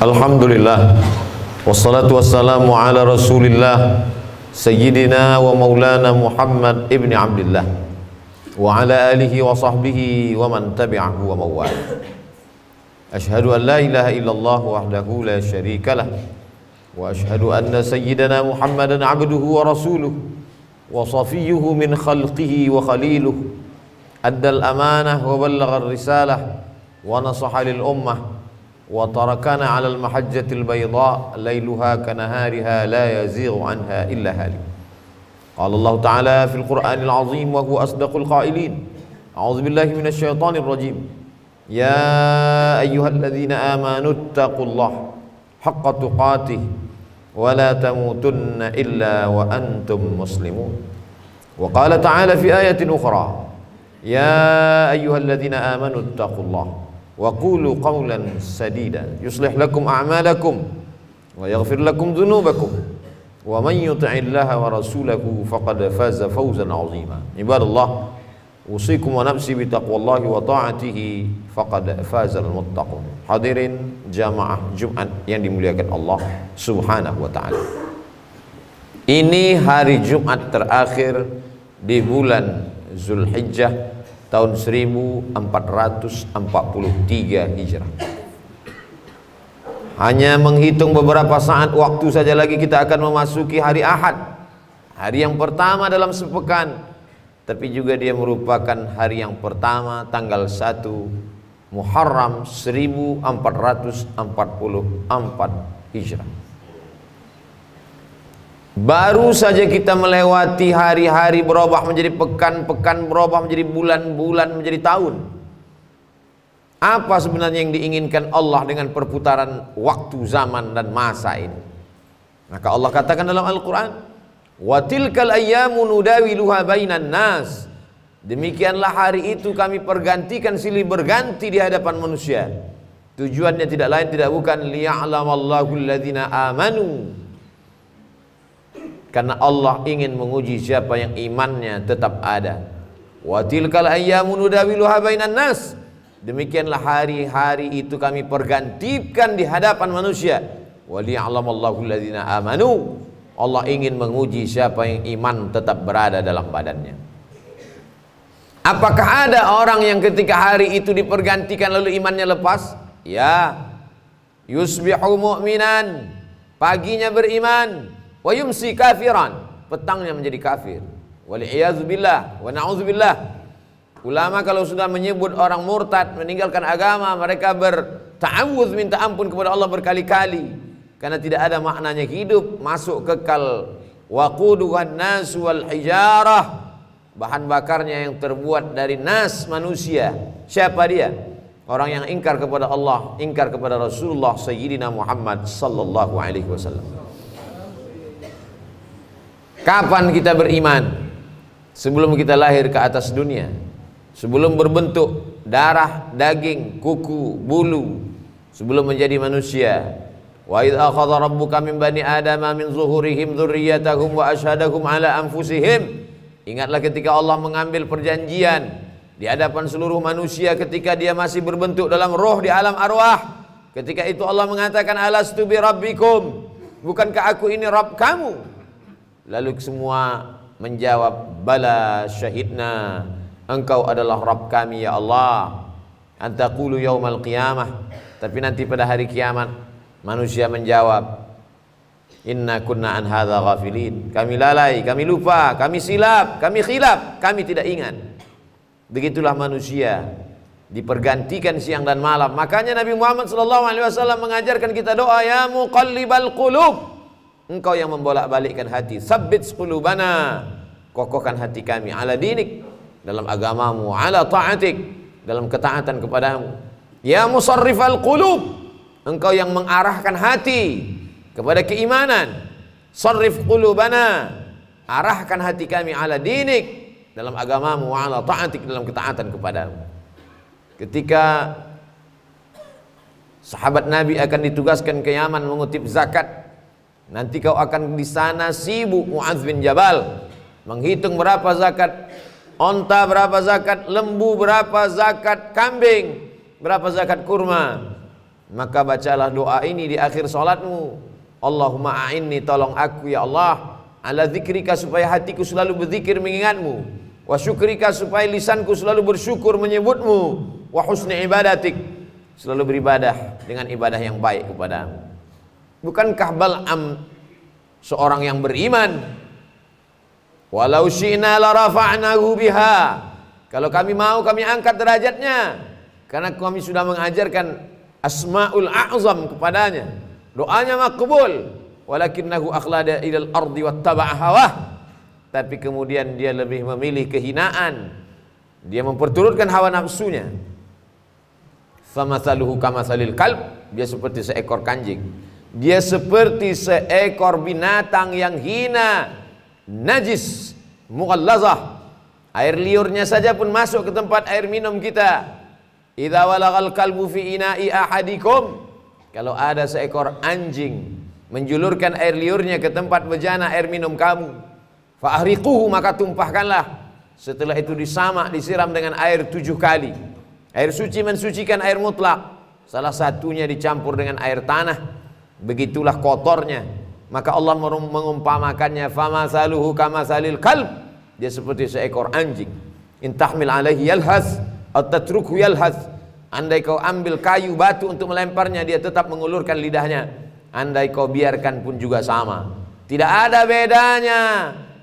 Alhamdulillah Wassalatu wassalamu ala rasulillah Sayyidina wa maulana Muhammad ibn Abdullah Wa ala alihi wa sahbihi wa man tabi'ahu wa mawal Ashadu an la ilaha illallah wahdahu la sharika lah Wa ashadu anna sayyidina Muhammadan abduhu wa rasuluh Wa safiyuhu min khalqihi wa khaliluh Adda al-amanah wa ballaga al-risalah Wa nasaha lil ummah وتركنا على المحجة البيضاء ليلها كنهارها لا يزيغ عنها إلا هالك قال الله تعالى في القرآن العظيم وهو أصدق القائلين أعوذ بالله من الشيطان الرجيم يا أيها الذين آمنوا اتقوا الله حق تقاته ولا تموتن إلا وأنتم مسلمون وقال تعالى في آية أخرى يا أيها الذين آمنوا اتقوا الله وقولوا قولا سديدا يصلح لكم أعمالكم ويغفر لكم ذنوبكم ومن يطع الله ورسوله فقد فاز فوزا عظيما عباد الله أوصيكم ونفسي بتقوى الله وطاعته فقد فاز المتقون حاضرين جماعة جمعة yang dimuliakan الله سبحانه وتعالى إني Ini hari Jumat terakhir di bulan Zulhijjah tahun 1443 Hijrah. Hanya menghitung beberapa saat waktu saja lagi kita akan memasuki hari Ahad. Hari yang pertama dalam sepekan. Tapi juga dia merupakan hari yang pertama tanggal 1 Muharram 1444 Hijrah. Baru saja kita melewati hari-hari berubah menjadi pekan-pekan berubah menjadi bulan-bulan menjadi tahun. Apa sebenarnya yang diinginkan Allah dengan perputaran waktu, zaman dan masa ini? Maka Allah katakan dalam Al-Qur'an, "Wa tilkal ayyamu nudawiluha bainan nas." Demikianlah hari itu kami pergantikan silih berganti di hadapan manusia. Tujuannya tidak lain tidak bukan liya'lamallahu alladhina amanu karena Allah ingin menguji siapa yang imannya tetap ada. Wa tilkal ayyamun bainan nas. Demikianlah hari-hari itu kami pergantikan di hadapan manusia. Waliya'lamallahu alladziina amanu. Allah ingin menguji siapa yang iman tetap berada dalam badannya. Apakah ada orang yang ketika hari itu dipergantikan lalu imannya lepas? Ya. Yusbihu mu'minan. Paginya beriman, wa yumsi kafiran petangnya menjadi kafir iazubillah wa na'udzubillah ulama kalau sudah menyebut orang murtad meninggalkan agama mereka berta'awuz minta ampun kepada Allah berkali-kali karena tidak ada maknanya hidup masuk kekal waquduhan nas wal hijarah bahan bakarnya yang terbuat dari nas manusia siapa dia orang yang ingkar kepada Allah ingkar kepada Rasulullah sayyidina Muhammad sallallahu alaihi wasallam Kapan kita beriman? Sebelum kita lahir ke atas dunia, sebelum berbentuk darah, daging, kuku, bulu, sebelum menjadi manusia. Wa idh akhadha rabbuka min bani adama min zuhurihim dhurriyyatahum wa ashadahum ala anfusihim. Ingatlah ketika Allah mengambil perjanjian di hadapan seluruh manusia ketika dia masih berbentuk dalam roh di alam arwah. Ketika itu Allah mengatakan alastu bi rabbikum. Bukankah aku ini Rabb kamu? Lalu semua menjawab bala syahidna engkau adalah Rabb kami ya Allah Antakulu yaumal qiyamah tapi nanti pada hari kiamat manusia menjawab inna kunna an hadha ghafilin kami lalai kami lupa kami silap kami khilaf kami tidak ingat begitulah manusia dipergantikan siang dan malam makanya Nabi Muhammad saw mengajarkan kita doa ya muqallibal qulub Engkau yang membolak-balikkan hati. sabit sepuluh bana, Kokohkan hati kami ala dinik dalam agamamu, ala taatik dalam ketaatan kepadamu. Ya musarrifal kulub, Engkau yang mengarahkan hati kepada keimanan. Sarrif bana, Arahkan hati kami ala dinik dalam agamamu, ala taatik dalam ketaatan kepadamu. Ketika sahabat Nabi akan ditugaskan ke Yaman mengutip zakat Nanti kau akan di sana sibuk Mu'adz bin Jabal menghitung berapa zakat onta berapa zakat, lembu berapa zakat, kambing berapa zakat kurma. Maka bacalah doa ini di akhir sholatmu. Allahumma a'inni tolong aku ya Allah ala zikrika supaya hatiku selalu berzikir mengingatmu wa syukrika supaya lisanku selalu bersyukur menyebutmu wa husni ibadatik selalu beribadah dengan ibadah yang baik kepadamu Bukankah Bal'am seorang yang beriman? Walau syi'na larafa'nahu biha. Kalau kami mau kami angkat derajatnya. Karena kami sudah mengajarkan Asmaul A'zam kepadanya. Doanya makbul. Walakinnahu akhlada ilal ardi wattaba'a hawah. Tapi kemudian dia lebih memilih kehinaan. Dia memperturutkan hawa nafsunya. Famasaluhu kamasalil kalb. Dia seperti seekor kanjing. Dia seperti seekor binatang yang hina, najis, mughallazah. Air liurnya saja pun masuk ke tempat air minum kita. Idza walagal kalbu fi ina'i ahadikum. Kalau ada seekor anjing menjulurkan air liurnya ke tempat bejana air minum kamu, fa'ariquhu maka tumpahkanlah. Setelah itu disamak disiram dengan air tujuh kali. Air suci mensucikan air mutlak. Salah satunya dicampur dengan air tanah Begitulah kotornya. Maka Allah mengumpamakannya fama saluhu kama salil kalb. Dia seperti seekor anjing. Intahmil alaihi yalhas atau yalhas. Andai kau ambil kayu batu untuk melemparnya dia tetap mengulurkan lidahnya. Andai kau biarkan pun juga sama. Tidak ada bedanya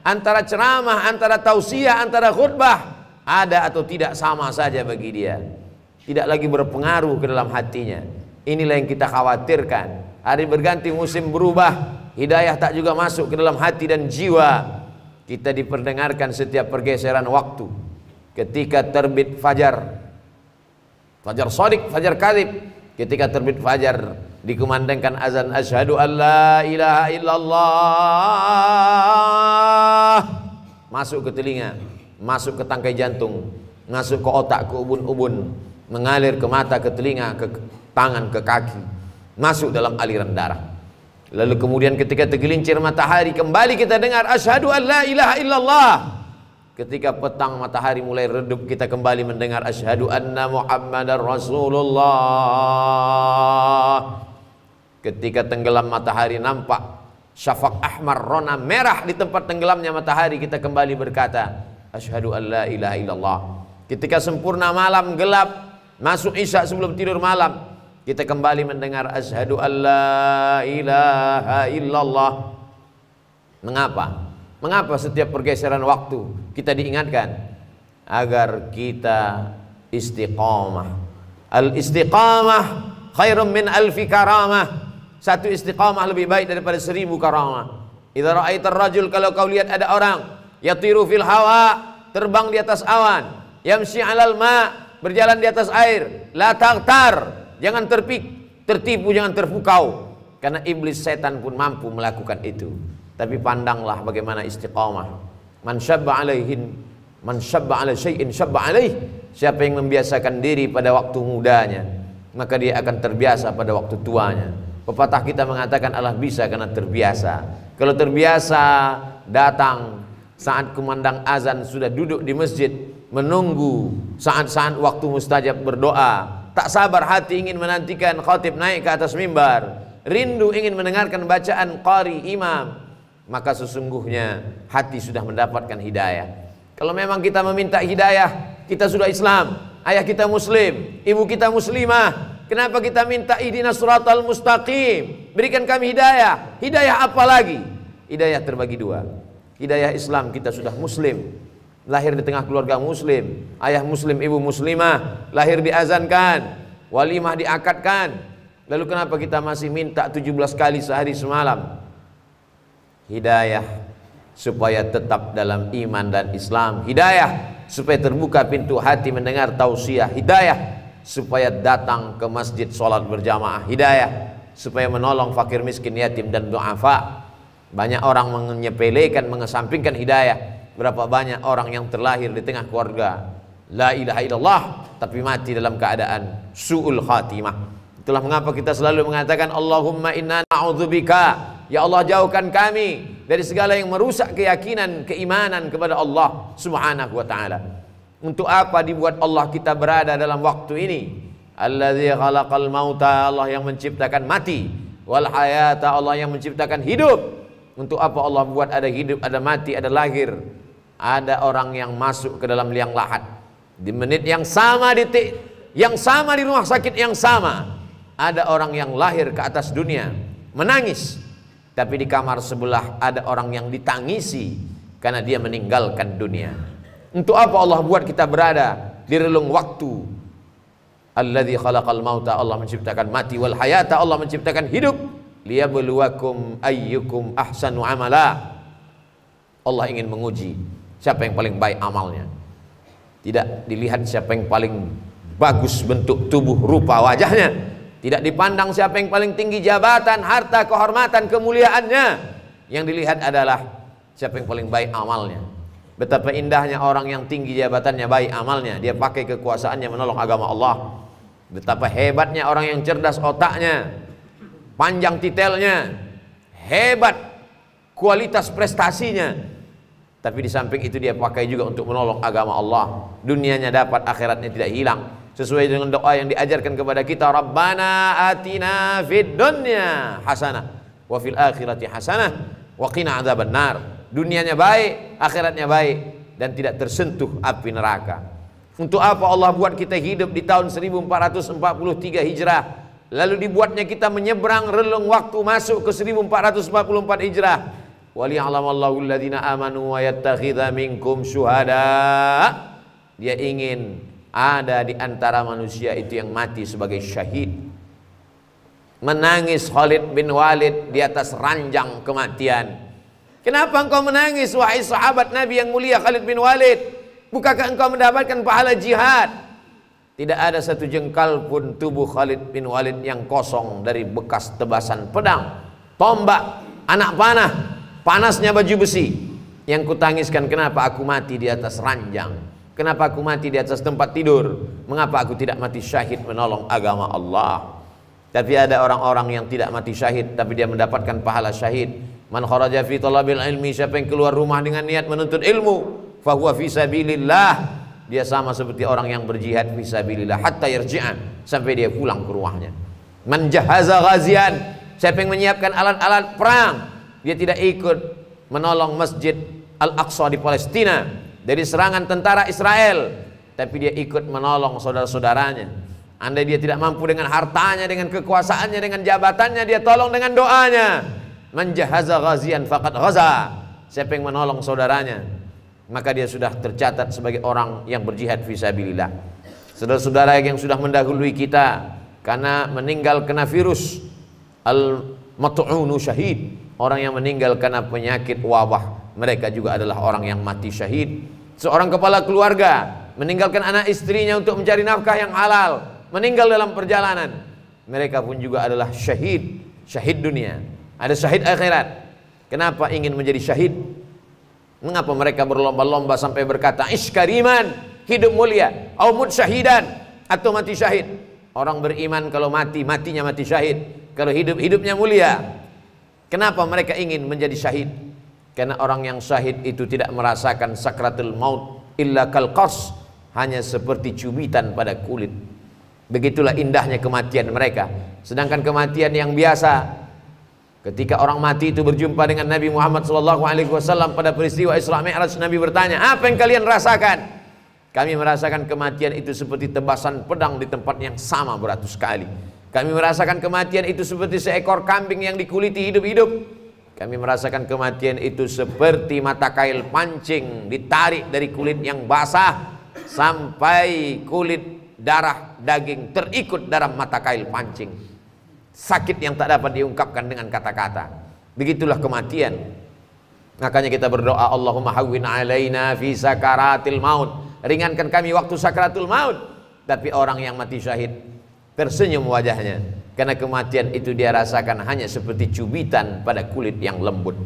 antara ceramah, antara tausiah, antara khutbah ada atau tidak sama saja bagi dia. Tidak lagi berpengaruh ke dalam hatinya. Inilah yang kita khawatirkan. Hari berganti musim berubah. Hidayah tak juga masuk ke dalam hati dan jiwa. Kita diperdengarkan setiap pergeseran waktu. Ketika terbit fajar. Fajar sodik, fajar kadib. Ketika terbit fajar dikumandangkan azan asyhadu alla ilaha illallah. Masuk ke telinga, masuk ke tangkai jantung, masuk ke otak, ke ubun-ubun, mengalir ke mata, ke telinga, ke tangan, ke kaki masuk dalam aliran darah. Lalu kemudian ketika tergelincir matahari kembali kita dengar asyhadu an la ilaha illallah. Ketika petang matahari mulai redup kita kembali mendengar asyhadu anna muhammadar rasulullah. Ketika tenggelam matahari nampak syafak ahmar rona merah di tempat tenggelamnya matahari kita kembali berkata asyhadu an la ilaha illallah. Ketika sempurna malam gelap masuk isya sebelum tidur malam kita kembali mendengar an alla ilaha illallah. Mengapa? Mengapa setiap pergeseran waktu kita diingatkan agar kita istiqamah. Al istiqamah khairum min alfi karamah. Satu istiqamah lebih baik daripada seribu karamah. Idza ra'aitar rajul kalau kau lihat ada orang yatiru fil hawa, terbang di atas awan, yamshi 'alal ma, berjalan di atas air, la taqtar, jangan terpik, tertipu, jangan terpukau. Karena iblis setan pun mampu melakukan itu. Tapi pandanglah bagaimana istiqamah. Man syabba alaihin, man syabba ala syai'in syabba alaih. Siapa yang membiasakan diri pada waktu mudanya, maka dia akan terbiasa pada waktu tuanya. Pepatah kita mengatakan Allah bisa karena terbiasa. Kalau terbiasa datang saat kumandang azan sudah duduk di masjid menunggu saat-saat waktu mustajab berdoa Tak sabar hati ingin menantikan khotib naik ke atas mimbar. Rindu ingin mendengarkan bacaan qari imam. Maka sesungguhnya hati sudah mendapatkan hidayah. Kalau memang kita meminta hidayah, kita sudah Islam, ayah kita muslim, ibu kita muslimah. Kenapa kita minta idina suratal mustaqim? Berikan kami hidayah. Hidayah apa lagi? Hidayah terbagi dua. Hidayah Islam kita sudah muslim, lahir di tengah keluarga muslim, ayah muslim, ibu muslimah, lahir di diazankan, walimah diakadkan. Lalu kenapa kita masih minta 17 kali sehari semalam? Hidayah supaya tetap dalam iman dan Islam. Hidayah supaya terbuka pintu hati mendengar tausiah. Hidayah supaya datang ke masjid sholat berjamaah. Hidayah supaya menolong fakir miskin yatim dan duafa. Banyak orang menyepelekan, mengesampingkan hidayah Berapa banyak orang yang terlahir di tengah keluarga La ilaha illallah Tapi mati dalam keadaan Su'ul khatimah Itulah mengapa kita selalu mengatakan Allahumma inna na'udzubika Ya Allah jauhkan kami dari segala yang merusak keyakinan, keimanan kepada Allah Subhanahu wa taala. Untuk apa dibuat Allah kita berada dalam waktu ini? alladzi khalaqal mauta, Allah yang menciptakan mati, wal hayata, Allah yang menciptakan hidup. Untuk apa Allah buat ada hidup, ada mati, ada lahir? ada orang yang masuk ke dalam liang lahat di menit yang sama detik yang sama di rumah sakit yang sama ada orang yang lahir ke atas dunia menangis tapi di kamar sebelah ada orang yang ditangisi karena dia meninggalkan dunia untuk apa Allah buat kita berada di relung waktu alladzi khalaqal mauta Allah menciptakan mati wal hayata Allah menciptakan hidup liyabluwakum ayyukum ahsanu amala Allah ingin menguji Siapa yang paling baik amalnya? Tidak dilihat siapa yang paling bagus bentuk tubuh rupa wajahnya. Tidak dipandang siapa yang paling tinggi jabatan, harta, kehormatan, kemuliaannya. Yang dilihat adalah siapa yang paling baik amalnya. Betapa indahnya orang yang tinggi jabatannya baik amalnya. Dia pakai kekuasaannya menolong agama Allah. Betapa hebatnya orang yang cerdas otaknya. Panjang titelnya. Hebat kualitas prestasinya tapi di samping itu dia pakai juga untuk menolong agama Allah. Dunianya dapat, akhiratnya tidak hilang. Sesuai dengan doa yang diajarkan kepada kita, Rabbana atina fid dunya hasanah wa fil akhirati hasanah wa qina adzaban nar. Dunianya baik, akhiratnya baik dan tidak tersentuh api neraka. Untuk apa Allah buat kita hidup di tahun 1443 Hijrah? Lalu dibuatnya kita menyeberang relung waktu masuk ke 1444 Hijrah Waliya'lamallahu alladhina amanu wa yattakhidha syuhada. Dia ingin ada di antara manusia itu yang mati sebagai syahid. Menangis Khalid bin Walid di atas ranjang kematian. Kenapa engkau menangis wahai sahabat Nabi yang mulia Khalid bin Walid? Bukankah engkau mendapatkan pahala jihad? Tidak ada satu jengkal pun tubuh Khalid bin Walid yang kosong dari bekas tebasan pedang, tombak, anak panah Panasnya baju besi. Yang kutangiskan kenapa aku mati di atas ranjang. Kenapa aku mati di atas tempat tidur? Mengapa aku tidak mati syahid menolong agama Allah? Tapi ada orang-orang yang tidak mati syahid tapi dia mendapatkan pahala syahid. Man kharaja fi talabil ilmi, siapa yang keluar rumah dengan niat menuntut ilmu, fahuwa fi sabilillah. Dia sama seperti orang yang berjihad fi sabilillah hatta yarji'an sampai dia pulang ke rumahnya. Man jahaza ghazian, siapa yang menyiapkan alat-alat perang, dia tidak ikut menolong masjid Al-Aqsa di Palestina dari serangan tentara Israel, tapi dia ikut menolong saudara-saudaranya. Andai dia tidak mampu dengan hartanya, dengan kekuasaannya, dengan jabatannya, dia tolong dengan doanya. Menjahaza ghazian fakat ghaza. Siapa yang menolong saudaranya, maka dia sudah tercatat sebagai orang yang berjihad visabilillah Saudara-saudara yang sudah mendahului kita karena meninggal kena virus al-mat'unu syahid Orang yang meninggal karena penyakit wabah, mereka juga adalah orang yang mati syahid. Seorang kepala keluarga meninggalkan anak istrinya untuk mencari nafkah yang halal, meninggal dalam perjalanan. Mereka pun juga adalah syahid, syahid dunia. Ada syahid akhirat. Kenapa ingin menjadi syahid? Mengapa mereka berlomba-lomba sampai berkata iskariman, hidup mulia, Aumud syahidan atau mati syahid? Orang beriman kalau mati, matinya mati syahid. Kalau hidup, hidupnya mulia. Kenapa mereka ingin menjadi syahid? Karena orang yang syahid itu tidak merasakan sakratul maut illa kalqas hanya seperti cubitan pada kulit. Begitulah indahnya kematian mereka. Sedangkan kematian yang biasa ketika orang mati itu berjumpa dengan Nabi Muhammad SAW pada peristiwa Isra Mi'raj Nabi bertanya, "Apa yang kalian rasakan?" Kami merasakan kematian itu seperti tebasan pedang di tempat yang sama beratus kali. Kami merasakan kematian itu seperti seekor kambing yang dikuliti hidup-hidup. Kami merasakan kematian itu seperti mata kail pancing ditarik dari kulit yang basah sampai kulit darah daging terikut dalam mata kail pancing. Sakit yang tak dapat diungkapkan dengan kata-kata. Begitulah kematian. Makanya kita berdoa Allahumma hawwin alaina fi sakaratil maut. Ringankan kami waktu sakaratul maut. Tapi orang yang mati syahid tersenyum wajahnya karena kematian itu dia rasakan hanya seperti cubitan pada kulit yang lembut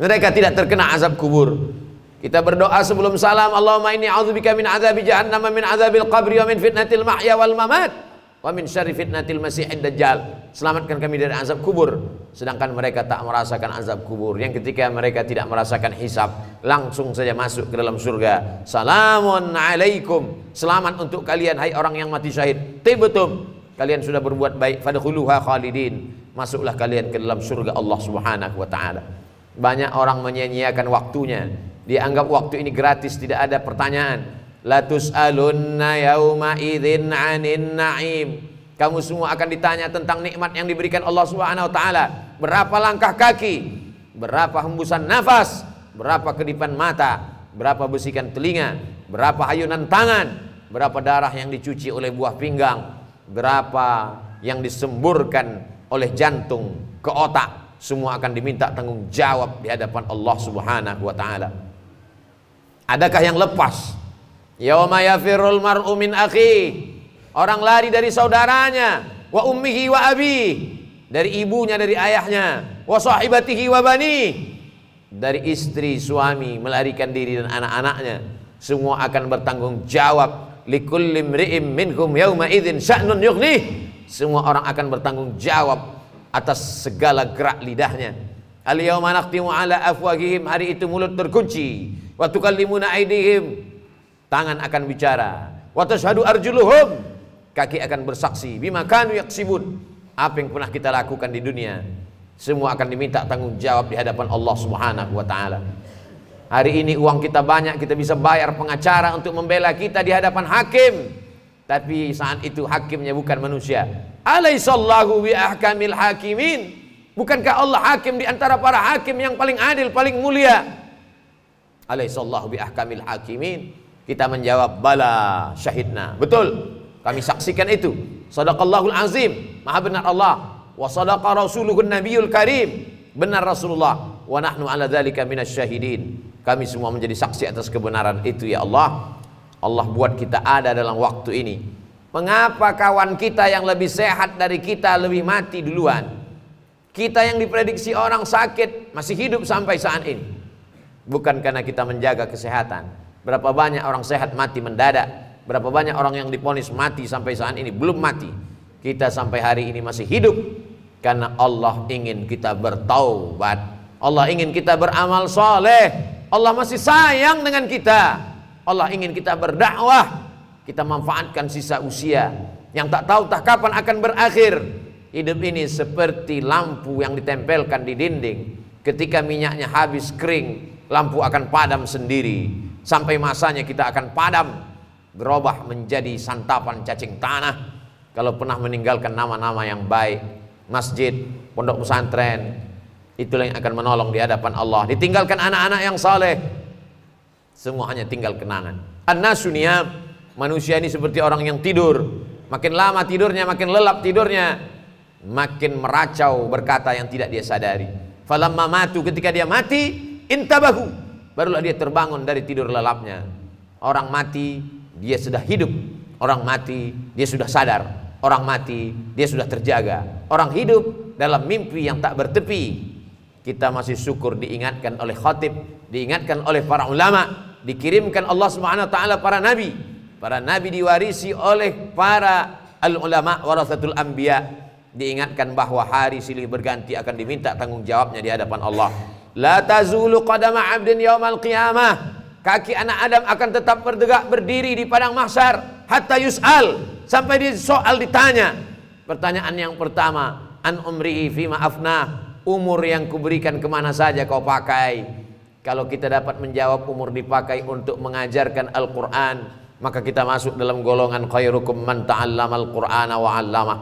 mereka tidak terkena azab kubur kita berdoa sebelum salam Allahumma inni a'udzubika min azabi jahannam min azabil qabri wa min fitnatil mahya wal mamat wa min syarri fitnatil masiihid dajjal selamatkan kami dari azab kubur sedangkan mereka tak merasakan azab kubur yang ketika mereka tidak merasakan hisab langsung saja masuk ke dalam surga salamun alaikum selamat untuk kalian hai orang yang mati syahid tibetum kalian sudah berbuat baik fadkhuluha khalidin masuklah kalian ke dalam surga Allah Subhanahu wa taala banyak orang menyia-nyiakan waktunya dianggap waktu ini gratis tidak ada pertanyaan latus alunna yauma idzin anin naim kamu semua akan ditanya tentang nikmat yang diberikan Allah Subhanahu wa taala berapa langkah kaki berapa hembusan nafas berapa kedipan mata berapa besikan telinga berapa ayunan tangan berapa darah yang dicuci oleh buah pinggang berapa yang disemburkan oleh jantung ke otak semua akan diminta tanggung jawab di hadapan Allah Subhanahu wa taala. Adakah yang lepas? Yauma yafirul mar'u min akhi. Orang lari dari saudaranya, wa ummihi wa abi, dari ibunya, dari ayahnya, wa sahibatihi wa bani, dari istri, suami, melarikan diri dan anak-anaknya. Semua akan bertanggung jawab likulli imri'im minhum yauma idzin sya'nun yughnih. Semua orang akan bertanggung jawab atas segala gerak lidahnya. Al yauma naqtimu ala afwahihim, hari itu mulut terkunci. Wa tukallimuna aydihim, tangan akan bicara. Wa tashhadu arjuluhum, kaki akan bersaksi. Bima kanu yaksibun, apa yang pernah kita lakukan di dunia. Semua akan diminta tanggung jawab di hadapan Allah Subhanahu wa taala. Hari ini uang kita banyak, kita bisa bayar pengacara untuk membela kita di hadapan hakim. Tapi saat itu hakimnya bukan manusia. Alaihissallahu bi ahkamil hakimin. Bukankah Allah hakim di antara para hakim yang paling adil, paling mulia? Alaihissallahu bi ahkamil hakimin. Kita menjawab bala syahidna. Betul. Kami saksikan itu. Sadaqallahul azim. Maha benar Allah. Wa sadaqa rasuluhun nabiyul karim. Benar Rasulullah. Wa nahnu ala dhalika minasyahidin. Kami semua menjadi saksi atas kebenaran itu ya Allah. Allah buat kita ada dalam waktu ini. Mengapa kawan kita yang lebih sehat dari kita lebih mati duluan? Kita yang diprediksi orang sakit masih hidup sampai saat ini. Bukan karena kita menjaga kesehatan. Berapa banyak orang sehat mati mendadak. Berapa banyak orang yang diponis mati sampai saat ini belum mati. Kita sampai hari ini masih hidup karena Allah ingin kita bertaubat. Allah ingin kita beramal soleh. Allah masih sayang dengan kita. Allah ingin kita berdakwah. Kita manfaatkan sisa usia yang tak tahu tak kapan akan berakhir. Hidup ini seperti lampu yang ditempelkan di dinding. Ketika minyaknya habis kering, lampu akan padam sendiri. Sampai masanya kita akan padam, berubah menjadi santapan cacing tanah. Kalau pernah meninggalkan nama-nama yang baik, masjid, pondok pesantren, Itulah yang akan menolong di hadapan Allah. Ditinggalkan anak-anak yang saleh. Semua hanya tinggal kenangan. an manusia ini seperti orang yang tidur. Makin lama tidurnya, makin lelap tidurnya, makin meracau berkata yang tidak dia sadari. Falamma matu ketika dia mati, intabahu. Barulah dia terbangun dari tidur lelapnya. Orang mati, dia sudah hidup. Orang mati, dia sudah sadar. Orang mati, dia sudah terjaga. Orang hidup dalam mimpi yang tak bertepi kita masih syukur diingatkan oleh khatib, diingatkan oleh para ulama, dikirimkan Allah Subhanahu wa taala para nabi. Para nabi diwarisi oleh para al ulama warasatul anbiya. Diingatkan bahwa hari silih berganti akan diminta tanggung jawabnya di hadapan Allah. La tazulu qadama 'abdin yaumal qiyamah. Kaki anak Adam akan tetap berdegak berdiri di padang mahsyar hatta yus'al sampai di soal ditanya. Pertanyaan yang pertama, an umrihi fima afnah umur yang kuberikan kemana saja kau pakai. Kalau kita dapat menjawab umur dipakai untuk mengajarkan Al-Quran, maka kita masuk dalam golongan khairukum man ta'allama Al-Qur'ana wa 'allama.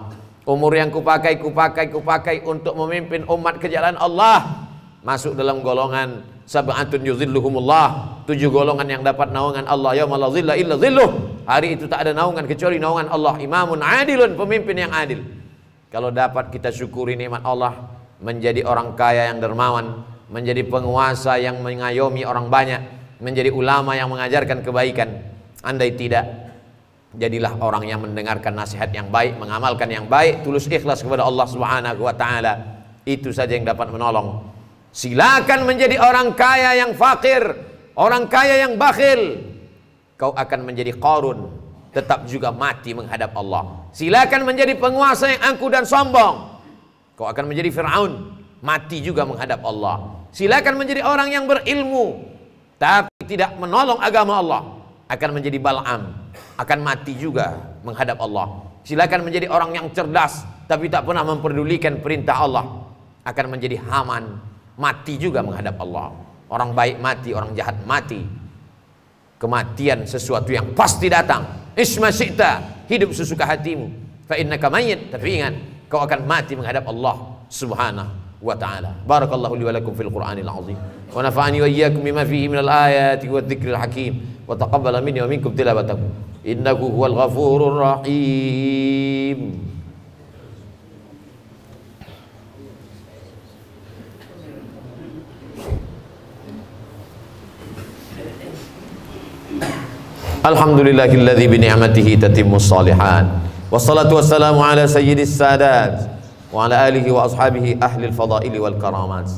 Umur yang kupakai, kupakai, kupakai untuk memimpin umat ke jalan Allah. Masuk dalam golongan sab'atun yuzilluhumullah. Tujuh golongan yang dapat naungan Allah. ya la zilla illa zilluh. Hari itu tak ada naungan kecuali naungan Allah. Imamun adilun, pemimpin yang adil. Kalau dapat kita syukuri nikmat Allah, menjadi orang kaya yang dermawan, menjadi penguasa yang mengayomi orang banyak, menjadi ulama yang mengajarkan kebaikan. Andai tidak, jadilah orang yang mendengarkan nasihat yang baik, mengamalkan yang baik, tulus ikhlas kepada Allah Subhanahu wa taala. Itu saja yang dapat menolong. Silakan menjadi orang kaya yang fakir, orang kaya yang bakhil. Kau akan menjadi korun, tetap juga mati menghadap Allah. Silakan menjadi penguasa yang angkuh dan sombong, Kau akan menjadi Fir'aun, mati juga menghadap Allah. Silakan menjadi orang yang berilmu, tapi tidak menolong agama Allah. Akan menjadi Bal'am, akan mati juga menghadap Allah. Silakan menjadi orang yang cerdas, tapi tak pernah memperdulikan perintah Allah. Akan menjadi Haman, mati juga menghadap Allah. Orang baik mati, orang jahat mati. Kematian sesuatu yang pasti datang. Isma hidup sesuka hatimu. Fa innaka mayyit, tapi ingat, kau akan mati menghadap Allah Subhanahu wa taala. Barakallahu li wa lakum fil Qur'anil azim. Wa nafa'ani wa iyyakum bima fihi minal ayati wa dzikril hakim. Wa taqabbala minni wa minkum tilawatahu. Innahu huwal ghafurur rahim. Alhamdulillahilladzi bi ni'matihi tatimmus shalihat. والصلاة والسلام على سيد السادات وعلى آله وأصحابه أهل الفضائل والكرامات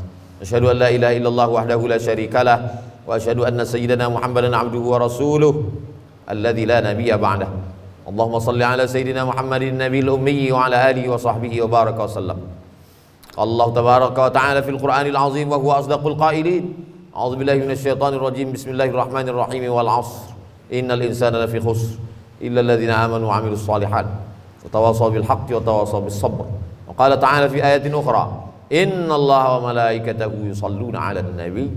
أشهد أن لا إله إلا الله وحده لا شريك له وأشهد أن سيدنا محمدا عبده ورسوله الذي لا نبي بعده اللهم صل على سيدنا محمد النبي الأمي وعلى آله وصحبه وبارك وسلم الله تبارك وتعالى في القرآن العظيم وهو أصدق القائلين أعوذ بالله من الشيطان الرجيم بسم الله الرحمن الرحيم والعصر إن الإنسان لفي خسر إلا الذين آمنوا وعملوا الصالحات وتواصوا بالحق وتواصوا بالصبر وقال تعالى في آية أخرى إن الله وملائكته يصلون على النبي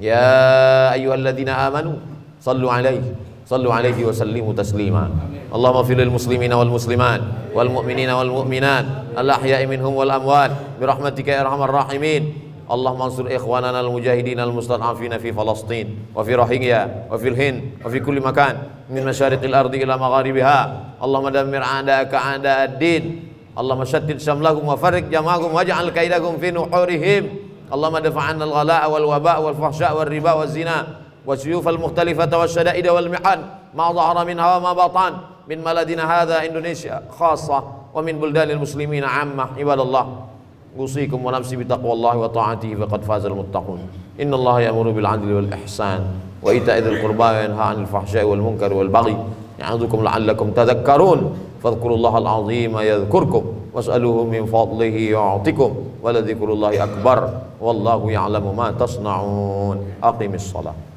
يا أيها الذين آمنوا صلوا عليه صلوا عليه وسلموا تسليما اللهم اغفر للمسلمين والمسلمات والمؤمنين والمؤمنات الأحياء منهم والأموات برحمتك يا أرحم الراحمين اللهم انصر إخواننا المجاهدين المستضعفين في فلسطين وفي روهينيا وفي الهند وفي كل مكان من مشارق الأرض إلى مغاربها اللهم دمر أعداءك أعداء الدين اللهم شتت شملهم وفرق جمعهم واجعل كيدهم في نحورهم اللهم ادفع عنا الغلاء والوباء والفحشاء والربا والزنا والسيوف المختلفة والشدائد والمحن ما ظهر منها وما بطن من بلدنا هذا إندونيسيا خاصة ومن بلدان المسلمين عامة عباد الله أوصيكم ونفسي بتقوى الله وطاعته فقد فاز المتقون إن الله يأمر بالعدل والإحسان وإيتاء ذي القربى وينهى عن الفحشاء والمنكر والبغي يعظكم لعلكم تذكرون فاذكروا الله العظيم يذكركم واسألوه من فضله يعطكم ولذكر الله أكبر والله يعلم ما تصنعون أقم الصلاة